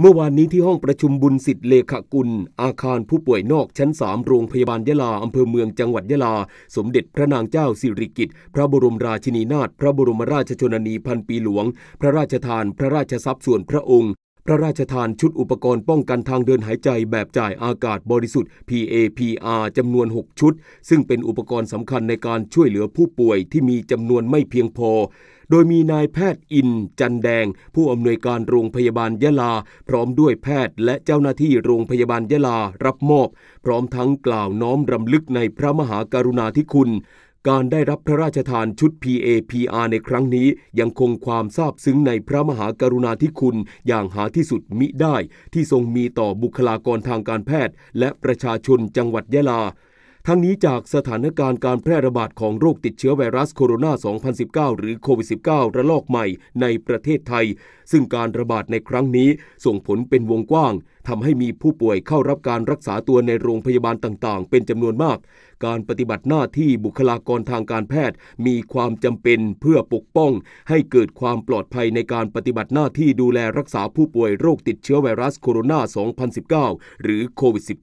เมื่อวานนี้ที่ห้องประชุมบุญสิทธิ์เลขากุล อาคารผู้ป่วยนอกชั้นสามโรงพยาบาลยะลา อำเภอเมืองจังหวัดยะลา สมเด็จพระนางเจ้า สิริกิติ์พระบรมราชินีนาถพระบรมราชชนนีพันปีหลวง พระราชทาน พระราชทรัพย์ส่วนพระองค์พระราชทานชุดอุปกรณ์ป้องกันทางเดินหายใจแบบจ่ายอากาศบริสุทธิ์ PAPR จำนวน 6 ชุด ซึ่งเป็นอุปกรณ์สำคัญในการช่วยเหลือผู้ป่วยที่มีจำนวนไม่เพียงพอ โดยมีนายแพทย์อินจันแดง ผู้อำนวยการโรงพยาบาลยะลา พร้อมด้วยแพทย์และเจ้าหน้าที่โรงพยาบาลยะลารับมอบ พร้อมทั้งกล่าวน้อมรำลึกในพระมหากรุณาธิคุณการได้รับพระราชทานชุด PAPR ในครั้งนี้ยังคงความซาบซึ้งในพระมหากรุณาธิคุณอย่างหาที่สุดมิได้ ที่ทรงมีต่อบุคลากรทางการแพทย์และประชาชนจังหวัดยะลาทั้งนี้จากสถานการณ์การแพร่ระบาด ของโรคติดเชื้อไวรัสโคโรนา 2019หรือโควิด -19 ระลอกใหม่ในประเทศไทย ซึ่งการระบาดในครั้งนี้ส่งผลเป็นวงกว้าง ทำให้มีผู้ป่วยเข้ารับการรักษาตัวในโรงพยาบาลต่างๆ เป็นจำนวนมาก การปฏิบัติหน้าที่บุคลากรทางการแพทย์ มีความจำเป็นเพื่อปกป้อง ให้เกิดความปลอดภัยในการปฏิบัติหน้าที่ดูแลรักษาผู้ป่วยโรคติดเชื้อไวรัสโคโรนา 2019 หรือโควิด -19